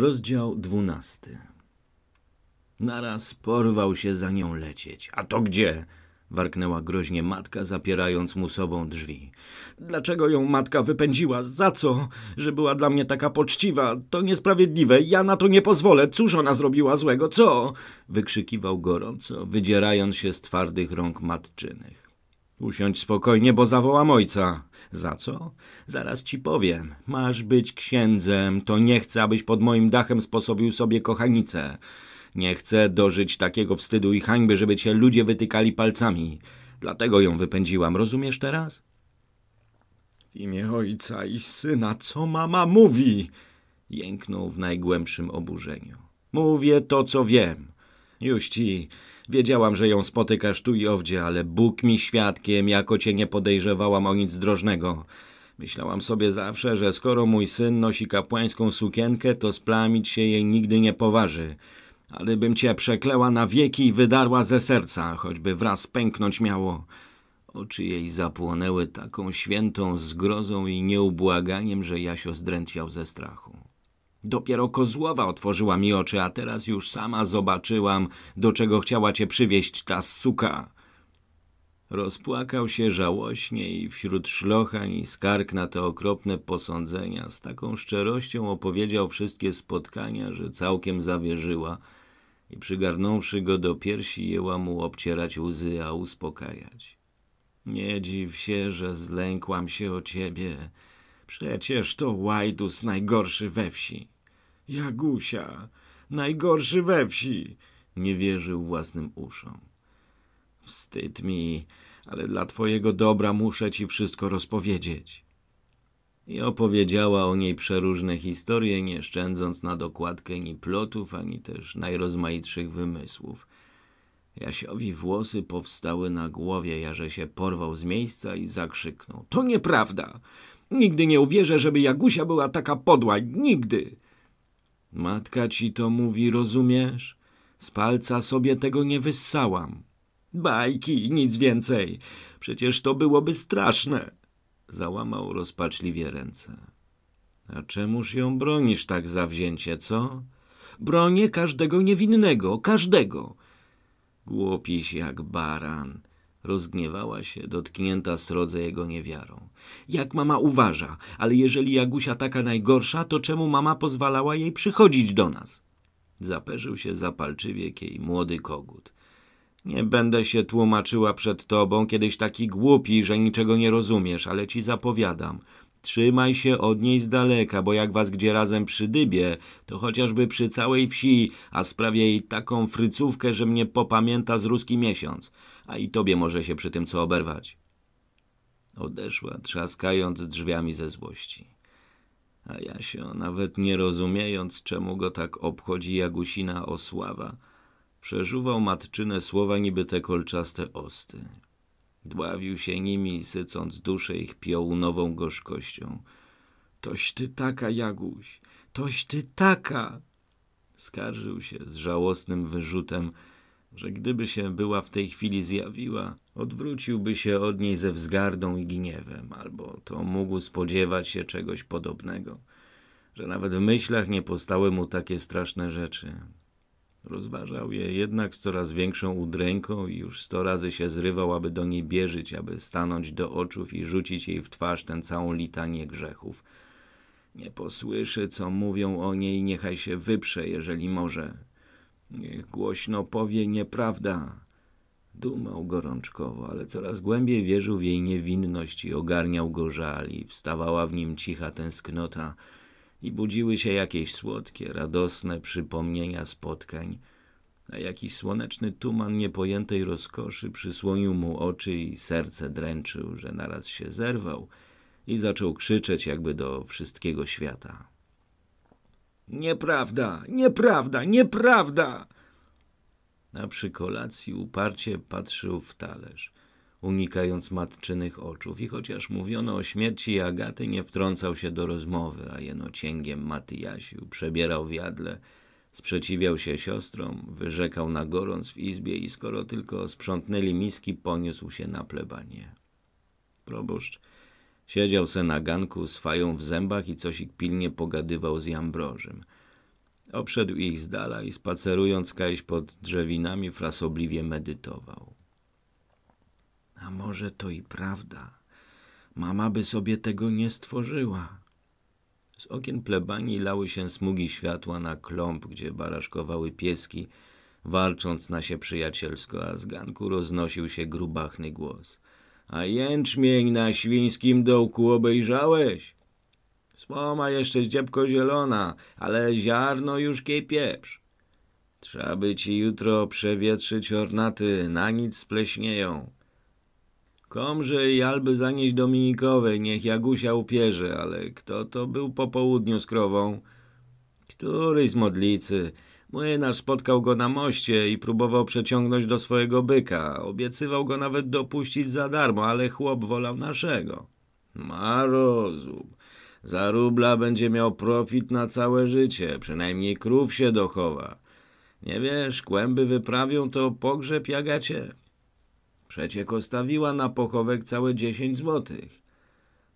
Rozdział dwunasty. Naraz porwał się za nią lecieć. A to gdzie? warknęła groźnie matka, zapierając mu sobą drzwi. Dlaczego ją matka wypędziła? Za co? Że była dla mnie taka poczciwa. To niesprawiedliwe. Ja na to nie pozwolę. Cóż ona zrobiła złego? Co? wykrzykiwał gorąco, wydzierając się z twardych rąk matczynych. Usiądź spokojnie, bo zawołam ojca. Za co? Zaraz ci powiem. Masz być księdzem, to nie chcę, abyś pod moim dachem sposobił sobie kochanicę. Nie chcę dożyć takiego wstydu i hańby, żeby cię ludzie wytykali palcami. Dlatego ją wypędziłam, rozumiesz teraz? W imię ojca i syna, co mama mówi? Jęknął w najgłębszym oburzeniu. Mówię to, co wiem. Już ci Wiedziałam, że ją spotykasz tu i owdzie, ale Bóg mi świadkiem, jako cię nie podejrzewałam o nic drożnego. Myślałam sobie zawsze, że skoro mój syn nosi kapłańską sukienkę, to splamić się jej nigdy nie poważy. Ale bym cię przekleła na wieki i wydarła ze serca, choćby wraz pęknąć miało. Oczy jej zapłonęły taką świętą zgrozą i nieubłaganiem, że się zdrętwiał ze strachu. Dopiero kozłowa otworzyła mi oczy, a teraz już sama zobaczyłam, do czego chciała cię przywieźć ta suka. Rozpłakał się żałośnie i wśród szlochań i skarg na te okropne posądzenia z taką szczerością opowiedział wszystkie spotkania, że całkiem zawierzyła i przygarnąwszy go do piersi jęła mu obcierać łzy, a uspokajać. Nie dziw się, że zlękłam się o ciebie, Przecież to łajdus najgorszy we wsi. Jagusia, najgorszy we wsi, nie wierzył własnym uszom. Wstyd mi, ale dla twojego dobra muszę ci wszystko rozpowiedzieć. I opowiedziała o niej przeróżne historie, nie szczędząc na dokładkę ni plotów, ani też najrozmaitszych wymysłów. Jasiowi włosy powstały na głowie, jaże się porwał z miejsca i zakrzyknął. To nieprawda! Nigdy nie uwierzę, żeby Jagusia była taka podła. Nigdy! Matka ci to mówi, rozumiesz? Z palca sobie tego nie wyssałam. Bajki, nic więcej. Przecież to byłoby straszne. Załamał rozpaczliwie ręce. A czemuż ją bronisz tak zawzięcie, co? Bronię każdego niewinnego, każdego. Głupiś jak baran. Rozgniewała się, dotknięta srodze jego niewiarą. Jak mama uważa, ale jeżeli Jagusia taka najgorsza, to czemu mama pozwalała jej przychodzić do nas? Zaperzył się zapalczywie jej młody kogut. Nie będę się tłumaczyła przed tobą, kiedyś taki głupi, że niczego nie rozumiesz, ale ci zapowiadam – Trzymaj się od niej z daleka, bo jak was gdzie razem przydybie, to chociażby przy całej wsi, a sprawię jej taką frycówkę, że mnie popamięta z ruski miesiąc, a i tobie może się przy tym co oberwać. Odeszła, trzaskając drzwiami ze złości. A ja się nawet nie rozumiejąc, czemu go tak obchodzi Jagusina Osława, przeżuwał matczyne słowa niby te kolczaste osty. Dławił się nimi, sycąc duszę ich piołunową gorzkością. Toś ty taka, Jaguś, toś ty taka! Skarżył się z żałosnym wyrzutem, że gdyby się była w tej chwili zjawiła, odwróciłby się od niej ze wzgardą i gniewem, albo to mógł spodziewać się czegoś podobnego, że nawet w myślach nie postały mu takie straszne rzeczy, Rozważał je jednak z coraz większą udręką i już sto razy się zrywał, aby do niej bieżyć, aby stanąć do oczów i rzucić jej w twarz tę całą litanię grzechów. Nie posłyszy, co mówią o niej, niechaj się wyprze, jeżeli może. Niech głośno powie nieprawda. Dumał gorączkowo, ale coraz głębiej wierzył w jej niewinność i ogarniał go żal i wstawała w nim cicha tęsknota – i budziły się jakieś słodkie, radosne przypomnienia spotkań, a jakiś słoneczny tuman niepojętej rozkoszy przysłonił mu oczy i serce dręczył, że naraz się zerwał i zaczął krzyczeć jakby do wszystkiego świata. Nieprawda, nieprawda, nieprawda! A przy kolacji uparcie patrzył w talerz unikając matczynych oczów i chociaż mówiono o śmierci Agaty, nie wtrącał się do rozmowy, a jeno cięgiem Matyjasił przebierał wiadle, sprzeciwiał się siostrom, wyrzekał na gorąc w izbie i skoro tylko sprzątnęli miski, poniósł się na plebanie. Proboszcz siedział se na ganku z fają w zębach i coś ich pilnie pogadywał z Jambrożym. Obszedł ich z dala i spacerując kajś pod drzewinami frasobliwie medytował. A może to i prawda. Mama by sobie tego nie stworzyła. Z okien plebanii lały się smugi światła na klomp, gdzie baraszkowały pieski, walcząc na się przyjacielsko, a z ganku roznosił się grubachny głos. A jęczmień na świńskim dołku obejrzałeś? Słoma jeszcze dziebko zielona, ale ziarno już pieprz. Trzeba by ci jutro przewietrzyć ornaty, na nic spleśnieją. Komże i alby zanieść Dominikowej, niech Jagusia upierze, ale kto to był po południu z krową? Któryś z modlicy. Młynarz spotkał go na moście i próbował przeciągnąć do swojego byka. Obiecywał go nawet dopuścić za darmo, ale chłop wolał naszego. Ma rozum. Za rubla będzie miał profit na całe życie, przynajmniej krów się dochowa. Nie wiesz, kłęby wyprawią to pogrzeb jagacie. Przecie ostawiła na pochowek całe dziesięć złotych.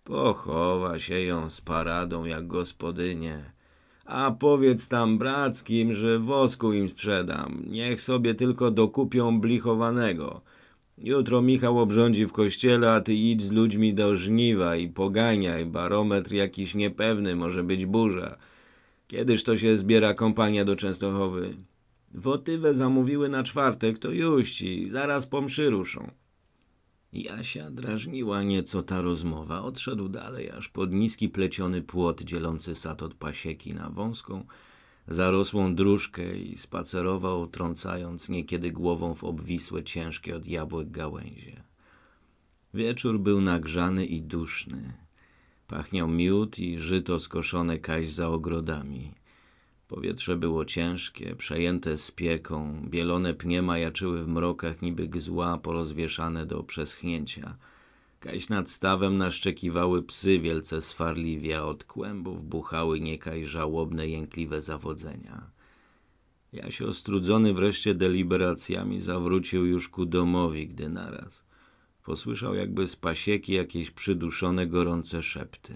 Pochowa się ją z paradą jak gospodynie. A powiedz tam brackim, że wosku im sprzedam. Niech sobie tylko dokupią blichowanego. Jutro Michał obrządzi w kościele, a ty idź z ludźmi do żniwa i poganiaj. Barometr jakiś niepewny, może być burza. Kiedyż to się zbiera kompania do Częstochowy? Wotywę zamówiły na czwartek, to juści, zaraz po mszy ruszą. Jasia drażniła nieco ta rozmowa. Odszedł dalej, aż pod niski pleciony płot dzielący sad od pasieki na wąską, zarosłą dróżkę i spacerował, trącając niekiedy głową w obwisłe, ciężkie od jabłek gałęzie. Wieczór był nagrzany i duszny. Pachniał miód i żyto skoszone kaś za ogrodami. Powietrze było ciężkie, przejęte spieką, bielone pnie majaczyły w mrokach niby gzła porozwieszane do przeschnięcia. Kaś nad stawem naszczekiwały psy wielce swarliwie, a od kłębów buchały niekaj żałobne, jękliwe zawodzenia. Ja się ostrudzony wreszcie deliberacjami zawrócił już ku domowi, gdy naraz posłyszał jakby z pasieki jakieś przyduszone gorące szepty.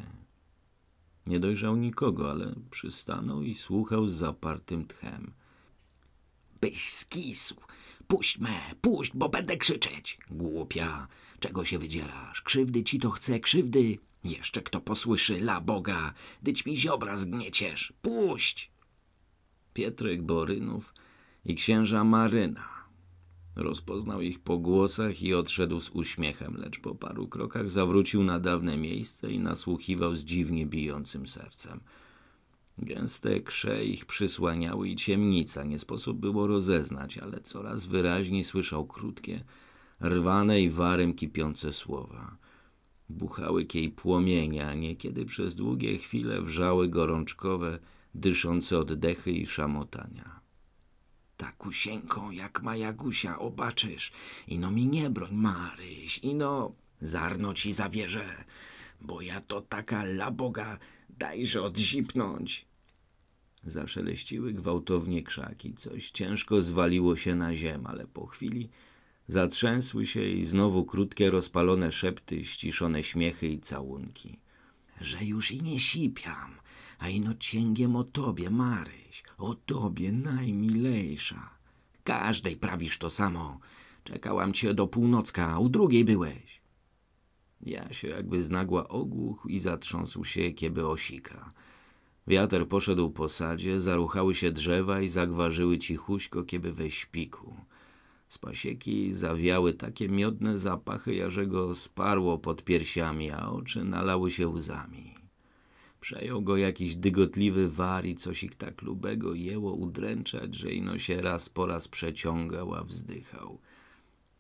Nie dojrzał nikogo, ale przystanął i słuchał z zapartym tchem. Byś skisł! Puść me, puść, bo będę krzyczeć! Głupia! Czego się wydzierasz? Krzywdy ci to chce, krzywdy! Jeszcze kto posłyszy, la Boga! Dyć mi ziobra zgnieciesz! Puść! Pietrek Borynów i księża Maryna Rozpoznał ich po głosach i odszedł z uśmiechem, lecz po paru krokach zawrócił na dawne miejsce i nasłuchiwał z dziwnie bijącym sercem. Gęste krze ich przysłaniały i ciemnica, nie sposób było rozeznać, ale coraz wyraźniej słyszał krótkie, rwane i warem kipiące słowa. Buchały kiej płomienia, niekiedy przez długie chwile wrzały gorączkowe, dyszące oddechy i szamotania takusieńką jak Majagusia, obaczysz. Ino mi nie broń, Maryś, ino zarno ci zawierzę, bo ja to taka laboga, dajże odzipnąć. Zaszeleściły gwałtownie krzaki, coś ciężko zwaliło się na ziem, ale po chwili zatrzęsły się i znowu krótkie rozpalone szepty, ściszone śmiechy i całunki. Że już i nie sipiam, a ino cięgiem o tobie, Maryś, o tobie, najmilejsza. Każdej prawisz to samo. Czekałam cię do północka, u drugiej byłeś. Ja się jakby znagła ogłuchł i zatrząsł się kieby osika. Wiatr poszedł po sadzie, zaruchały się drzewa i zagwarzyły cichuśko kieby we śpiku. Z pasieki zawiały takie miodne zapachy, go sparło pod piersiami, a oczy nalały się łzami. Przejął go jakiś dygotliwy war i coś ich tak lubego jęło udręczać, że ino się raz po raz przeciągał, a wzdychał.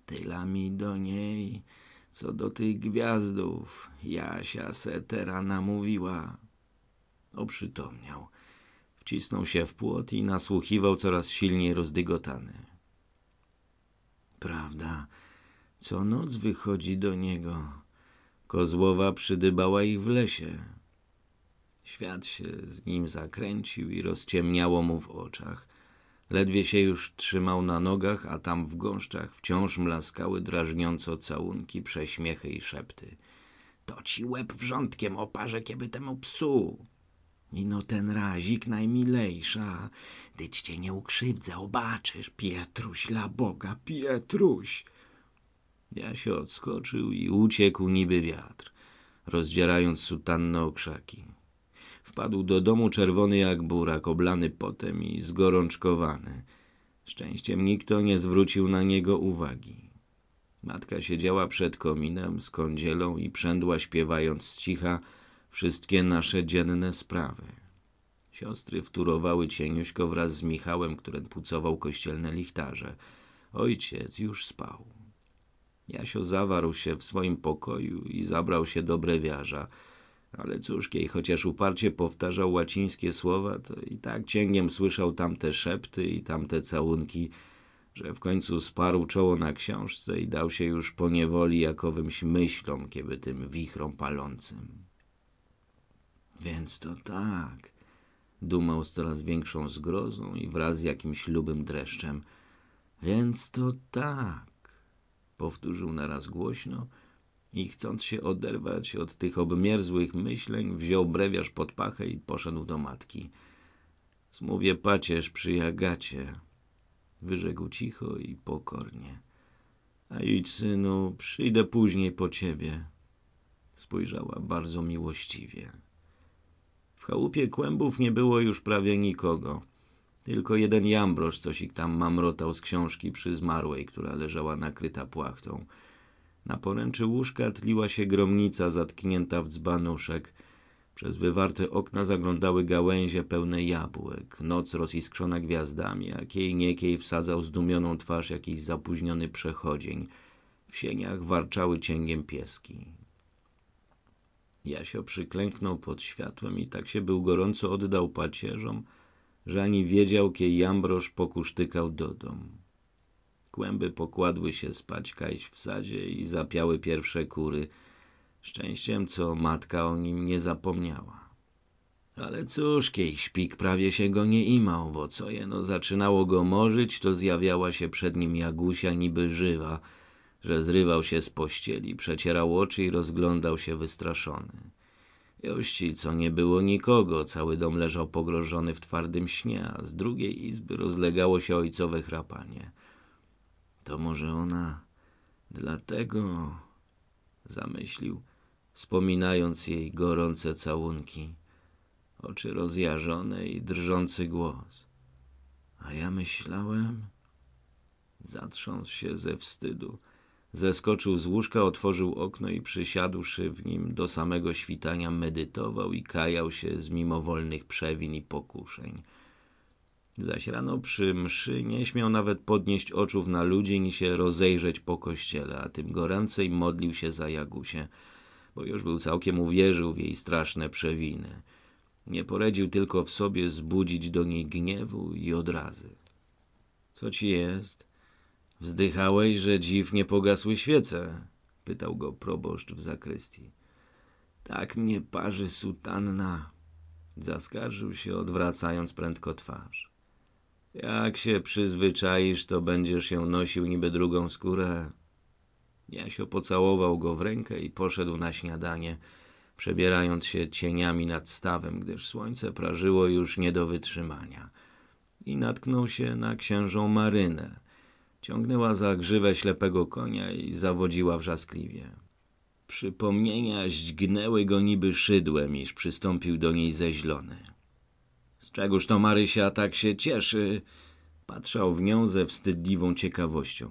Tylami do niej, co do tych gwiazdów, Jasia se tera namówiła. Oprzytomniał. Wcisnął się w płot i nasłuchiwał coraz silniej rozdygotany. Prawda, co noc wychodzi do niego. Kozłowa przydybała ich w lesie. Świat się z nim zakręcił i rozciemniało mu w oczach. Ledwie się już trzymał na nogach, a tam w gąszczach wciąż mlaskały drażniąco całunki, prześmiechy i szepty. To ci łeb wrzątkiem oparze kiedy temu psu. Ino ten razik najmilejsza, dyć cię nie ukrzywdzę, obaczysz, Pietruś, la Boga, Pietruś. Ja się odskoczył i uciekł niby wiatr, rozdzierając sutannę okrzaki. krzaki. Wpadł do domu czerwony jak burak, oblany potem i zgorączkowany. Szczęściem nikt to nie zwrócił na niego uwagi. Matka siedziała przed kominem z kądzielą i przędła śpiewając z cicha wszystkie nasze dzienne sprawy. Siostry wturowały cieniuśko wraz z Michałem, który pucował kościelne lichtarze. Ojciec już spał. Jasio zawarł się w swoim pokoju i zabrał się do brewiarza – ale cóż, jej chociaż uparcie powtarzał łacińskie słowa, to i tak cięgiem słyszał tamte szepty i tamte całunki, że w końcu sparł czoło na książce i dał się już poniewoli jakowymś myślom, kiedy tym wichrom palącym. Więc to tak, dumał z coraz większą zgrozą i wraz z jakimś lubym dreszczem. Więc to tak, powtórzył naraz głośno – i chcąc się oderwać od tych obmierzłych myśleń, wziął brewiarz pod pachę i poszedł do matki. Zmówię pacierz przy Jagacie, wyrzekł cicho i pokornie. A idź, synu, przyjdę później po ciebie. Spojrzała bardzo miłościwie. W chałupie kłębów nie było już prawie nikogo. Tylko jeden jambrosz, coś ich tam mamrotał z książki przy zmarłej, która leżała nakryta płachtą – na poręczy łóżka tliła się gromnica zatknięta w dzbanuszek. Przez wywarte okna zaglądały gałęzie pełne jabłek. Noc roziskrzona gwiazdami, a kiej niekiej wsadzał zdumioną twarz jakiś zapóźniony przechodzień. W sieniach warczały cięgiem pieski. Jasio przyklęknął pod światłem i tak się był gorąco oddał pacierzom, że ani wiedział, kiej Jambrosz pokusztykał do domu kłęby pokładły się spać kajś w sadzie i zapiały pierwsze kury. Szczęściem, co matka o nim nie zapomniała. Ale cóż, kiej śpik prawie się go nie imał, bo co jeno zaczynało go morzyć, to zjawiała się przed nim Jagusia niby żywa, że zrywał się z pościeli, przecierał oczy i rozglądał się wystraszony. Jości, co nie było nikogo, cały dom leżał pogrożony w twardym śnie, a z drugiej izby rozlegało się ojcowe chrapanie – to może ona dlatego zamyślił, wspominając jej gorące całunki, oczy rozjarzone i drżący głos. A ja myślałem... Zatrząsł się ze wstydu. Zeskoczył z łóżka, otworzył okno i przysiadłszy w nim do samego świtania medytował i kajał się z mimowolnych przewin i pokuszeń – Zaś rano przy mszy nie śmiał nawet podnieść oczów na ludzi, ni się rozejrzeć po kościele, a tym goręcej modlił się za Jagusię, bo już był całkiem uwierzył w jej straszne przewiny. Nie poradził tylko w sobie zbudzić do niej gniewu i odrazy. Co ci jest? Wzdychałeś, że dziwnie pogasły świece? Pytał go proboszcz w zakrystii. Tak mnie parzy sutanna, zaskarżył się, odwracając prędko twarz. Jak się przyzwyczaisz, to będziesz ją nosił niby drugą skórę. Jasio pocałował go w rękę i poszedł na śniadanie, przebierając się cieniami nad stawem, gdyż słońce prażyło już nie do wytrzymania. I natknął się na księżą Marynę. Ciągnęła za grzywę ślepego konia i zawodziła wrzaskliwie. Przypomnienia źdgnęły go niby szydłem, iż przystąpił do niej zeźlony. Czegóż to Marysia tak się cieszy? Patrzał w nią ze wstydliwą ciekawością.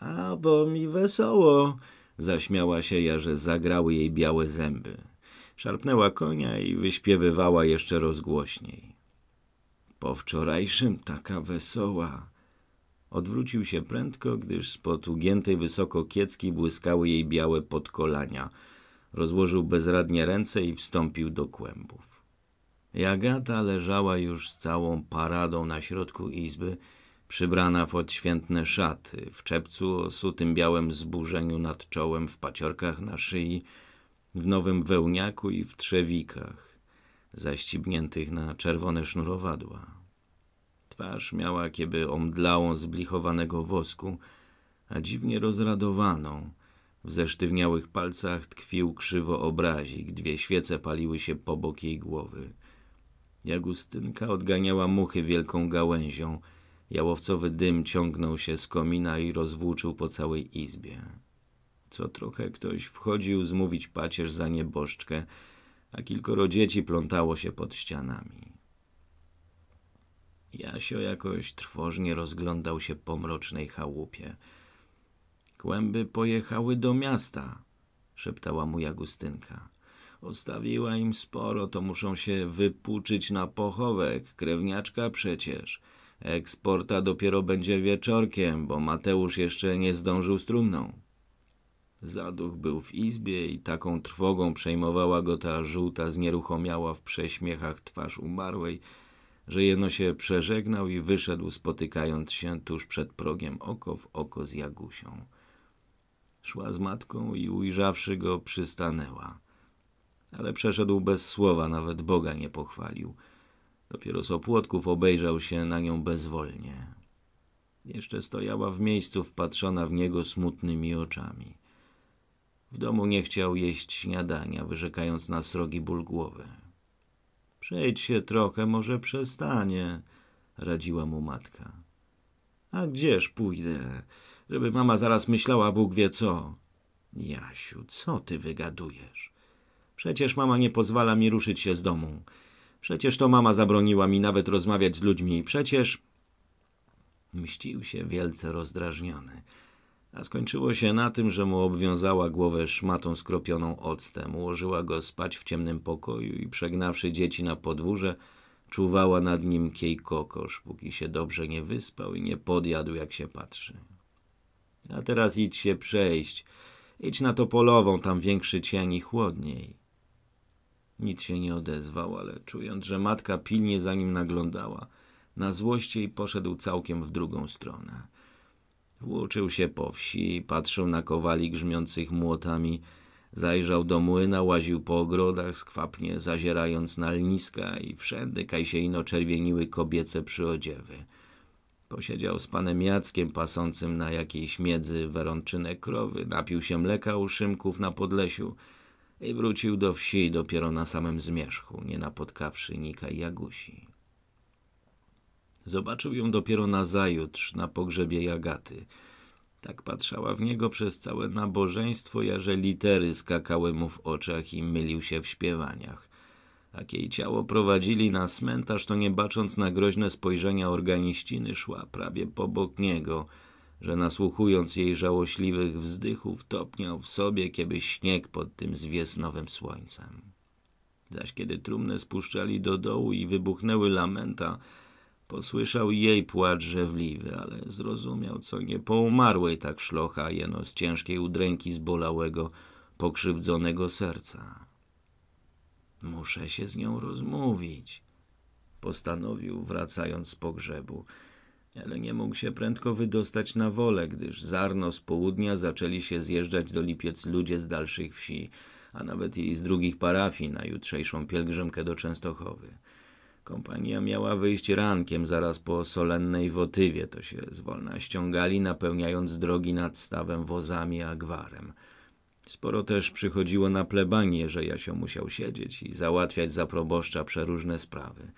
A bo mi wesoło, zaśmiała się ja, zagrały jej białe zęby. Szarpnęła konia i wyśpiewywała jeszcze rozgłośniej. Po wczorajszym taka wesoła. Odwrócił się prędko, gdyż spod ugiętej wysoko kiecki błyskały jej białe podkolania. Rozłożył bezradnie ręce i wstąpił do kłębów. Jagata leżała już z całą paradą na środku izby, przybrana w odświętne szaty, w czepcu o sutym białym zburzeniu nad czołem, w paciorkach na szyi, w nowym wełniaku i w trzewikach, zaścigniętych na czerwone sznurowadła. Twarz miała kiedy omdlałą z blichowanego wosku, a dziwnie rozradowaną. W zesztywniałych palcach tkwił krzywo obrazik, dwie świece paliły się po bok jej głowy. Jagustynka odganiała muchy wielką gałęzią. Jałowcowy dym ciągnął się z komina i rozwłóczył po całej izbie. Co trochę ktoś wchodził zmówić pacierz za nieboszczkę, a kilkoro dzieci plątało się pod ścianami. Jasio jakoś trwożnie rozglądał się po mrocznej chałupie. Kłęby pojechały do miasta, szeptała mu Jagustynka. Ostawiła im sporo, to muszą się wypuczyć na pochowek, krewniaczka przecież. Eksporta dopiero będzie wieczorkiem, bo Mateusz jeszcze nie zdążył z trumną. Zaduch był w izbie i taką trwogą przejmowała go ta żółta znieruchomiała w prześmiechach twarz umarłej, że jeno się przeżegnał i wyszedł spotykając się tuż przed progiem oko w oko z Jagusią. Szła z matką i ujrzawszy go przystanęła – ale przeszedł bez słowa, nawet Boga nie pochwalił. Dopiero z opłotków obejrzał się na nią bezwolnie. Jeszcze stojała w miejscu wpatrzona w niego smutnymi oczami. W domu nie chciał jeść śniadania, wyrzekając na srogi ból głowy. Przejdź się trochę, może przestanie, radziła mu matka. A gdzież pójdę, żeby mama zaraz myślała Bóg wie co? Jasiu, co ty wygadujesz? Przecież mama nie pozwala mi ruszyć się z domu. Przecież to mama zabroniła mi nawet rozmawiać z ludźmi. Przecież... Mścił się wielce rozdrażniony. A skończyło się na tym, że mu obwiązała głowę szmatą skropioną octem, ułożyła go spać w ciemnym pokoju i przegnawszy dzieci na podwórze, czuwała nad nim kiej kokosz, póki się dobrze nie wyspał i nie podjadł, jak się patrzy. A teraz idź się przejść, idź na to polową, tam większy cień i chłodniej. Nic się nie odezwał, ale czując, że matka pilnie za nim naglądała, na złość jej poszedł całkiem w drugą stronę. Włóczył się po wsi, patrzył na kowali grzmiących młotami, zajrzał do młyna, łaził po ogrodach, skwapnie zazierając na lniska i wszędy kajsiejno czerwieniły kobiece przyodziewy. Posiedział z panem Jackiem pasącym na jakiejś miedzy werączynę krowy, napił się mleka u Szymków na Podlesiu, i wrócił do wsi dopiero na samym zmierzchu, nie napotkawszy Nika i Jagusi. Zobaczył ją dopiero nazajutrz na pogrzebie Jagaty. Tak patrzała w niego przez całe nabożeństwo, jaże litery skakały mu w oczach i mylił się w śpiewaniach. A jej ciało prowadzili na cmentarz, to nie bacząc na groźne spojrzenia organiściny, szła prawie po bok niego – że nasłuchując jej żałośliwych wzdychów, topniał w sobie, kiedy śnieg pod tym zwiesnowym słońcem. Zaś kiedy trumnę spuszczali do dołu i wybuchnęły lamenta, posłyszał jej płacz rzewliwy, ale zrozumiał, co nie po umarłej tak szlocha jeno z ciężkiej udręki zbolałego, pokrzywdzonego serca. Muszę się z nią rozmówić, postanowił, wracając z pogrzebu ale nie mógł się prędko wydostać na wolę, gdyż zarno z południa zaczęli się zjeżdżać do Lipiec ludzie z dalszych wsi, a nawet i z drugich parafii na jutrzejszą pielgrzymkę do Częstochowy. Kompania miała wyjść rankiem zaraz po solennej wotywie, to się zwolna ściągali, napełniając drogi nad stawem wozami a gwarem. Sporo też przychodziło na plebanie, że Jasio musiał siedzieć i załatwiać za proboszcza przeróżne sprawy –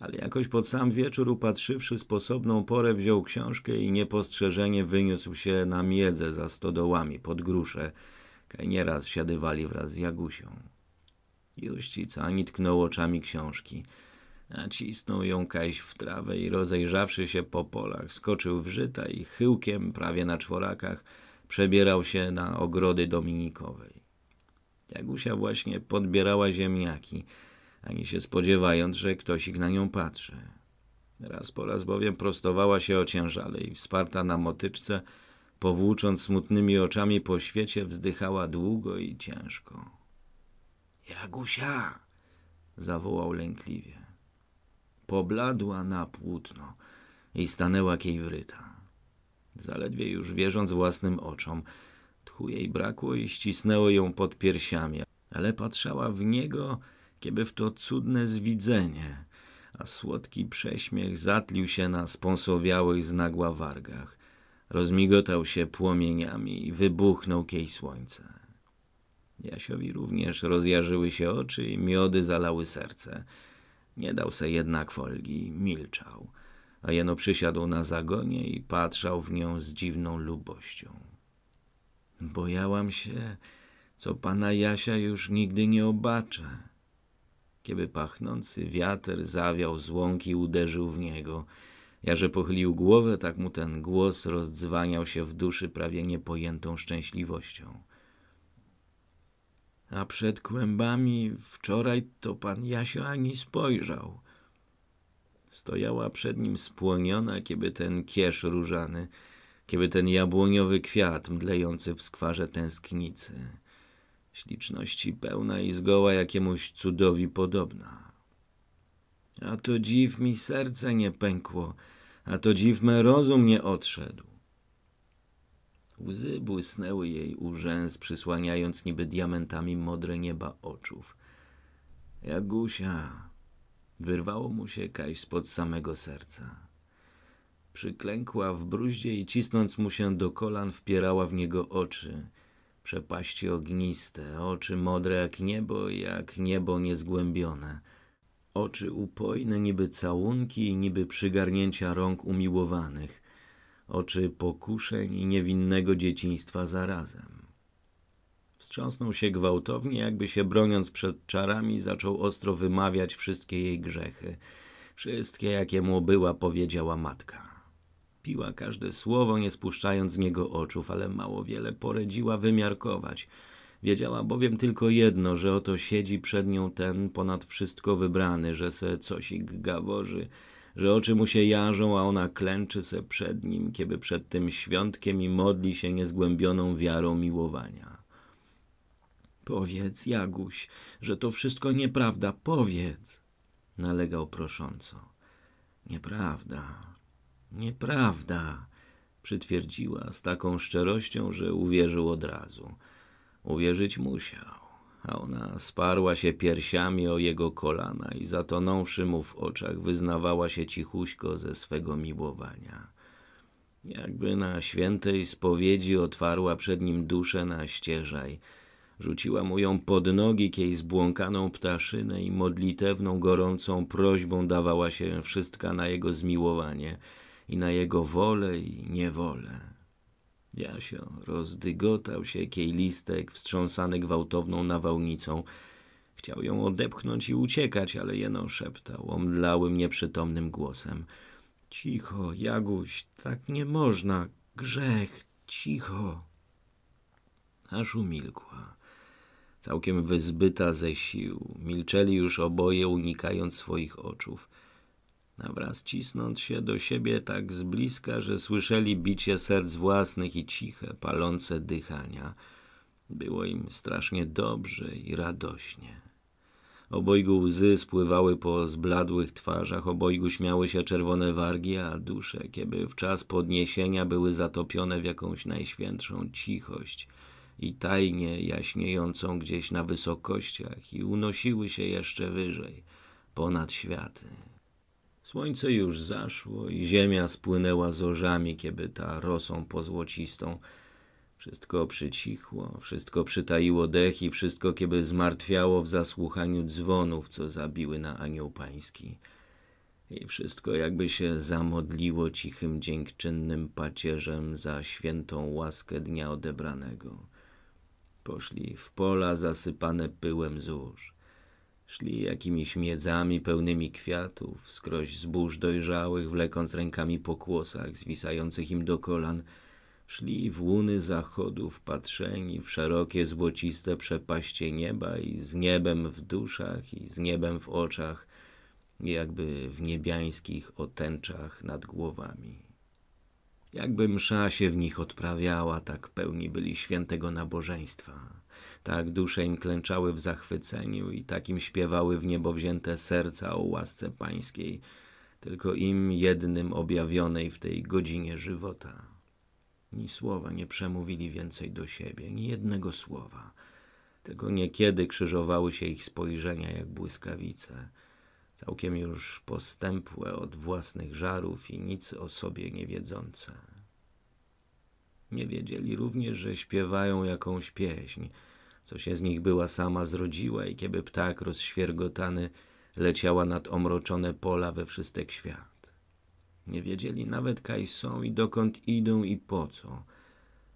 ale jakoś pod sam wieczór upatrzywszy sposobną porę wziął książkę i niepostrzeżenie wyniósł się na miedzę za stodołami pod grusze, kaj nieraz siadywali wraz z Jagusią. Juścica ani tknął oczami książki. Nacisnął ją kajś w trawę i rozejrzawszy się po polach, skoczył w żyta i chyłkiem, prawie na czworakach, przebierał się na ogrody dominikowej. Jagusia właśnie podbierała ziemniaki – ani się spodziewając, że ktoś ich na nią patrzy. Raz po raz bowiem prostowała się ociężale i wsparta na motyczce, powłócząc smutnymi oczami po świecie, wzdychała długo i ciężko. Jagusia! zawołał lękliwie. Pobladła na płótno i stanęła kiej wryta. Zaledwie już wierząc własnym oczom, tchu jej brakło i ścisnęło ją pod piersiami, ale patrzała w niego kiedy w to cudne zwidzenie, a słodki prześmiech zatlił się na spąsowiałych znagła wargach. Rozmigotał się płomieniami i wybuchnął kiej słońce. Jasiowi również rozjarzyły się oczy i miody zalały serce. Nie dał se jednak folgi, milczał, a jeno przysiadł na zagonie i patrzał w nią z dziwną lubością. Bojałam się, co pana Jasia już nigdy nie obaczę. Kiedy pachnący wiatr zawiał z łąki, uderzył w niego. Jarze pochylił głowę, tak mu ten głos rozdzwaniał się w duszy prawie niepojętą szczęśliwością. A przed kłębami wczoraj to pan Jasio ani spojrzał. Stojała przed nim spłoniona, kiedy ten kiesz różany, kiedy ten jabłoniowy kwiat mdlejący w skwarze tęsknicy śliczności pełna i zgoła jakiemuś cudowi podobna. A to dziw mi serce nie pękło, a to dziw me rozum nie odszedł. Łzy błysnęły jej u rzęs, przysłaniając niby diamentami modre nieba oczów. Jagusia, wyrwało mu się kaś spod samego serca. Przyklękła w bruździe i cisnąc mu się do kolan, wpierała w niego oczy przepaści ogniste, oczy modre jak niebo, jak niebo niezgłębione. Oczy upojne niby całunki, niby przygarnięcia rąk umiłowanych. Oczy pokuszeń i niewinnego dzieciństwa zarazem. Wstrząsnął się gwałtownie, jakby się broniąc przed czarami, zaczął ostro wymawiać wszystkie jej grzechy. Wszystkie, jakie mu była powiedziała matka. Piła każde słowo, nie spuszczając z niego oczów, ale mało wiele poradziła wymiarkować. Wiedziała bowiem tylko jedno, że oto siedzi przed nią ten ponad wszystko wybrany, że se cosik gaworzy, że oczy mu się jarzą, a ona klęczy se przed nim, kiedy przed tym świątkiem i modli się niezgłębioną wiarą miłowania. Powiedz, Jaguś, że to wszystko nieprawda, powiedz, nalegał prosząco. Nieprawda, Nieprawda, przytwierdziła z taką szczerością, że uwierzył od razu. Uwierzyć musiał, a ona sparła się piersiami o jego kolana i zatonąwszy mu w oczach wyznawała się cichuśko ze swego miłowania. Jakby na świętej spowiedzi otwarła przed nim duszę na ścieżaj. Rzuciła mu ją pod nogi kiej zbłąkaną ptaszynę i modlitewną, gorącą prośbą dawała się wszystka na jego zmiłowanie – i na jego wolę i niewolę. Jasio rozdygotał się kiej listek, wstrząsany gwałtowną nawałnicą. Chciał ją odepchnąć i uciekać, ale jeno szeptał, omdlałym, nieprzytomnym głosem. Cicho, Jaguś, tak nie można, grzech, cicho. Aż umilkła całkiem wyzbyta ze sił. Milczeli już oboje, unikając swoich oczów. Nawraz cisnąc się do siebie tak z bliska, że słyszeli bicie serc własnych i ciche, palące dychania. Było im strasznie dobrze i radośnie. Obojgu łzy spływały po zbladłych twarzach, obojgu śmiały się czerwone wargi, a dusze, kiedy w czas podniesienia były zatopione w jakąś najświętszą cichość i tajnie jaśniejącą gdzieś na wysokościach i unosiły się jeszcze wyżej, ponad światy. Słońce już zaszło i ziemia spłynęła zorzami orzami, ta rosą pozłocistą. Wszystko przycichło, wszystko przytaiło dech i wszystko kieby zmartwiało w zasłuchaniu dzwonów, co zabiły na anioł pański. I wszystko jakby się zamodliło cichym, dziękczynnym pacierzem za świętą łaskę dnia odebranego. Poszli w pola zasypane pyłem złóż. Szli jakimiś miedzami pełnymi kwiatów, skroś zbóż dojrzałych, wlekąc rękami po kłosach zwisających im do kolan. Szli w łuny zachodu wpatrzeni w szerokie złociste przepaście nieba i z niebem w duszach i z niebem w oczach, jakby w niebiańskich otęczach nad głowami. Jakby msza się w nich odprawiała, tak pełni byli świętego nabożeństwa tak dusze im klęczały w zachwyceniu i takim śpiewały w niebo wzięte serca o łasce pańskiej, tylko im jednym objawionej w tej godzinie żywota. Ni słowa nie przemówili więcej do siebie, ni jednego słowa, tylko niekiedy krzyżowały się ich spojrzenia jak błyskawice, całkiem już postępłe od własnych żarów i nic o sobie nie wiedzące. Nie wiedzieli również, że śpiewają jakąś pieśń, co się z nich była sama zrodziła i kiedy ptak rozświergotany leciała nad omroczone pola we wszystek świat. Nie wiedzieli nawet kaj są i dokąd idą i po co.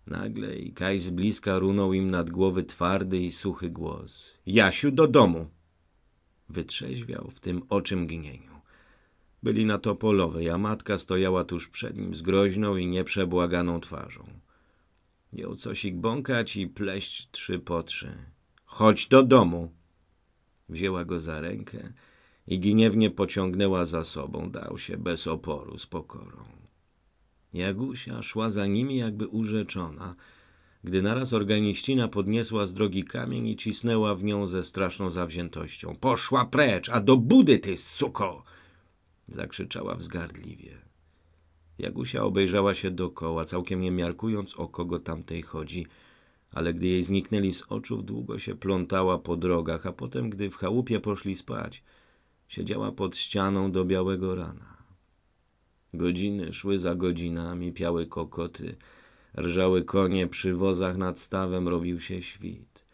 Nagle i kaj z bliska runął im nad głowy twardy i suchy głos. Jasiu, do domu! Wytrzeźwiał w tym oczym gnieniu. Byli na to polowe, a matka stojała tuż przed nim z groźną i nieprzebłaganą twarzą. Jął cosik bąkać i pleść trzy po trzy. Chodź do domu! Wzięła go za rękę i giniewnie pociągnęła za sobą. Dał się bez oporu, z pokorą. Jagusia szła za nimi jakby urzeczona, gdy naraz organiścina podniosła z drogi kamień i cisnęła w nią ze straszną zawziętością. Poszła precz, a do budy ty, suko! Zakrzyczała wzgardliwie. Jagusia obejrzała się dokoła, całkiem nie miarkując, o kogo tamtej chodzi ale gdy jej zniknęli z oczu, długo się plątała po drogach, a potem, gdy w chałupie poszli spać, siedziała pod ścianą do białego rana. Godziny szły za godzinami, piały kokoty, rżały konie przy wozach nad stawem, robił się świt.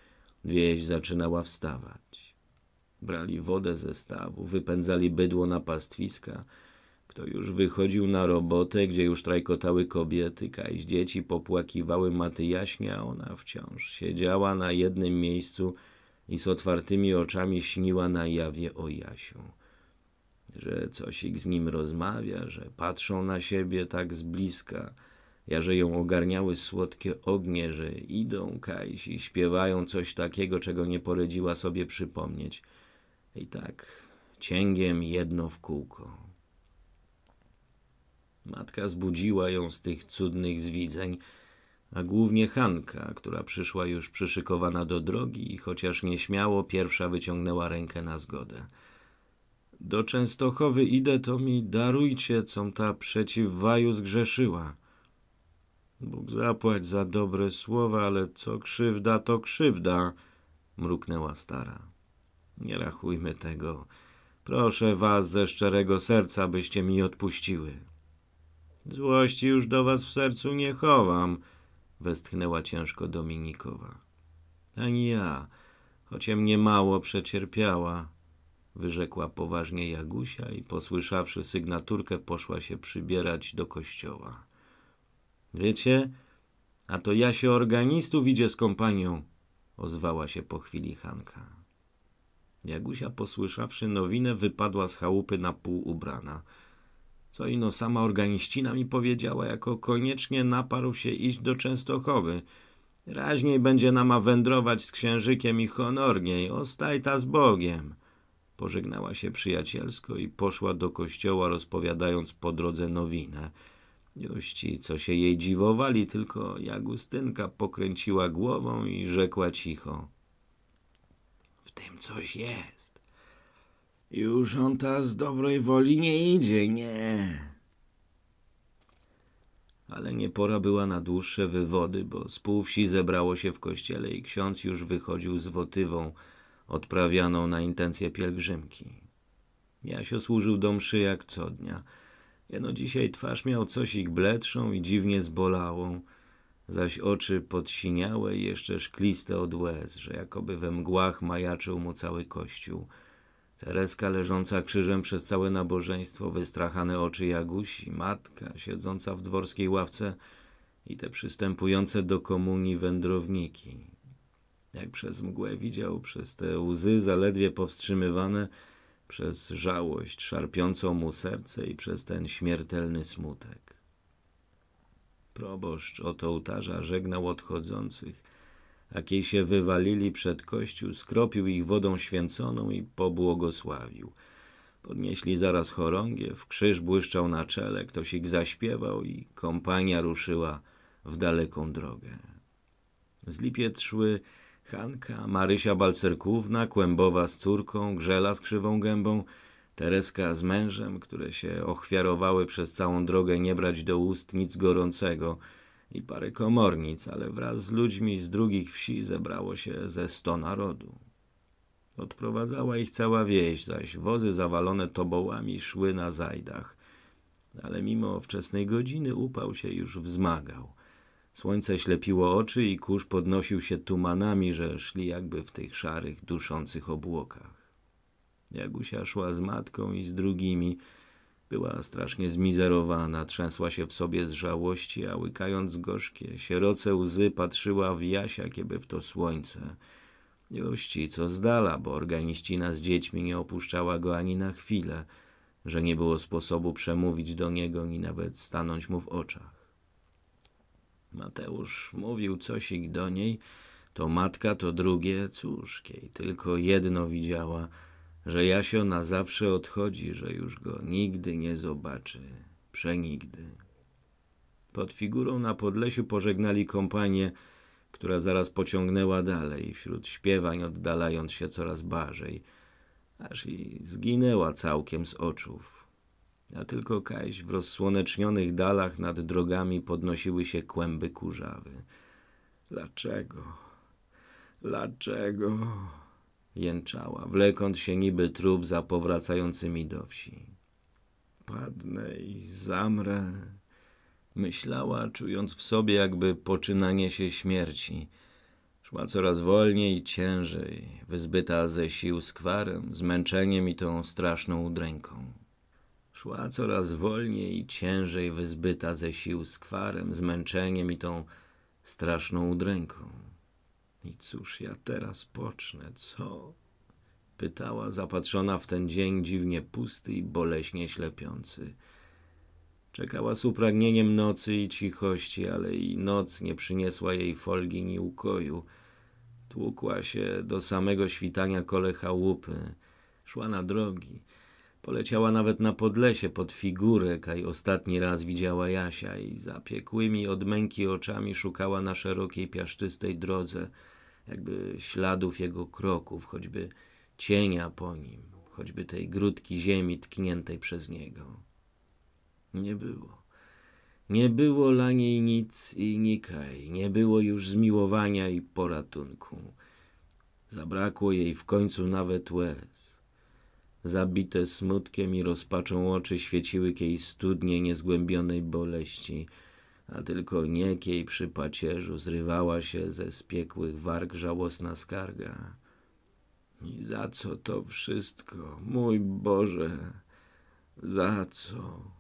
Wieś zaczynała wstawać. Brali wodę ze stawu, wypędzali bydło na pastwiska – kto już wychodził na robotę, gdzie już trajkotały kobiety, kajś dzieci popłakiwały maty jaśnie, a ona wciąż siedziała na jednym miejscu i z otwartymi oczami śniła na jawie o Jasiu. Że coś ich z nim rozmawia, że patrzą na siebie tak z bliska, ja, że ją ogarniały słodkie ognie, że idą kajś i śpiewają coś takiego, czego nie poradziła sobie przypomnieć. I tak cięgiem jedno w kółko. Matka zbudziła ją z tych cudnych zwidzeń, a głównie Hanka, która przyszła już przyszykowana do drogi i chociaż nieśmiało pierwsza wyciągnęła rękę na zgodę. Do Częstochowy idę, to mi darujcie, com ta przeciw waju zgrzeszyła. Bóg zapłać za dobre słowa, ale co krzywda, to krzywda, mruknęła stara. Nie rachujmy tego. Proszę was ze szczerego serca, byście mi odpuściły. Złości już do was w sercu nie chowam, westchnęła ciężko Dominikowa. Ani ja, choćem mnie mało przecierpiała, wyrzekła poważnie Jagusia i posłyszawszy sygnaturkę poszła się przybierać do kościoła. Wiecie, a to ja się organistu widzę z kompanią, ozwała się po chwili Hanka. Jagusia posłyszawszy nowinę wypadła z chałupy na pół ubrana – co ino sama organiścina mi powiedziała, jako koniecznie naparł się iść do Częstochowy. Raźniej będzie nama wędrować z księżykiem i honorniej, ostaj ta z Bogiem. Pożegnała się przyjacielsko i poszła do kościoła, rozpowiadając po drodze nowinę. Już ci, co się jej dziwowali, tylko Jagustynka pokręciła głową i rzekła cicho. W tym coś jest. Już on ta z dobrej woli nie idzie, nie. Ale nie pora była na dłuższe wywody, bo z pół wsi zebrało się w kościele i ksiądz już wychodził z wotywą odprawianą na intencje pielgrzymki. Jasio służył do mszy jak co dnia. Jeno dzisiaj twarz miał coś ich bledszą i dziwnie zbolałą, zaś oczy podsiniałe i jeszcze szkliste od łez, że jakoby we mgłach majaczył mu cały kościół – Tereska leżąca krzyżem przez całe nabożeństwo, wystrachane oczy Jagusi, matka siedząca w dworskiej ławce i te przystępujące do komunii wędrowniki. Jak przez mgłę widział, przez te łzy zaledwie powstrzymywane, przez żałość szarpiącą mu serce i przez ten śmiertelny smutek. Proboszcz od ołtarza żegnał odchodzących – jakiej się wywalili przed kościół, skropił ich wodą święconą i pobłogosławił. Podnieśli zaraz chorągiew, krzyż błyszczał na czele, ktoś ich zaśpiewał i kompania ruszyła w daleką drogę. Z Lipiec szły Hanka, Marysia Balcerkówna, Kłębowa z córką, Grzela z krzywą gębą, Tereska z mężem, które się ochwiarowały przez całą drogę nie brać do ust nic gorącego – i parę komornic, ale wraz z ludźmi z drugich wsi zebrało się ze sto narodu. Odprowadzała ich cała wieś, zaś wozy zawalone tobołami szły na zajdach. Ale mimo wczesnej godziny upał się już wzmagał. Słońce ślepiło oczy i kurz podnosił się tumanami, że szli jakby w tych szarych, duszących obłokach. Jagusia szła z matką i z drugimi, była strasznie zmizerowana, trzęsła się w sobie z żałości, a łykając gorzkie, sieroce łzy patrzyła w Jasia, kiedy w to słońce. Jości, co zdala, bo organiścina z dziećmi nie opuszczała go ani na chwilę, że nie było sposobu przemówić do niego, ni nawet stanąć mu w oczach. Mateusz mówił cosik do niej, to matka, to drugie, cóż, jej tylko jedno widziała – że Jasio na zawsze odchodzi, że już go nigdy nie zobaczy, przenigdy. Pod figurą na Podlesiu pożegnali kompanię, która zaraz pociągnęła dalej, wśród śpiewań oddalając się coraz bardziej, aż i zginęła całkiem z oczów. A tylko Kaś w rozsłonecznionych dalach nad drogami podnosiły się kłęby kurzawy. Dlaczego? Dlaczego? jęczała, wlekąc się niby trup za powracającymi do wsi. Padnę i zamrę, myślała, czując w sobie jakby poczynanie się śmierci. Szła coraz wolniej i ciężej, wyzbyta ze sił skwarem, zmęczeniem i tą straszną udręką. Szła coraz wolniej i ciężej, wyzbyta ze sił skwarem, zmęczeniem i tą straszną udręką. I cóż ja teraz pocznę, co? Pytała zapatrzona w ten dzień dziwnie pusty i boleśnie ślepiący. Czekała z upragnieniem nocy i cichości, ale i noc nie przyniosła jej folgi ni ukoju. Tłukła się do samego świtania kole chałupy. Szła na drogi. Poleciała nawet na podlesie pod figurek, a i ostatni raz widziała Jasia i zapiekłymi od męki oczami szukała na szerokiej piaszczystej drodze – jakby śladów jego kroków, choćby cienia po nim, choćby tej grudki ziemi tkniętej przez niego. Nie było. Nie było dla niej nic i nikaj, nie było już zmiłowania i poratunku. Zabrakło jej w końcu nawet łez. Zabite smutkiem i rozpaczą oczy świeciły jej studnie niezgłębionej boleści – a tylko niekiej przy pacierzu zrywała się ze spiekłych warg żałosna skarga. I za co to wszystko, mój Boże, za co?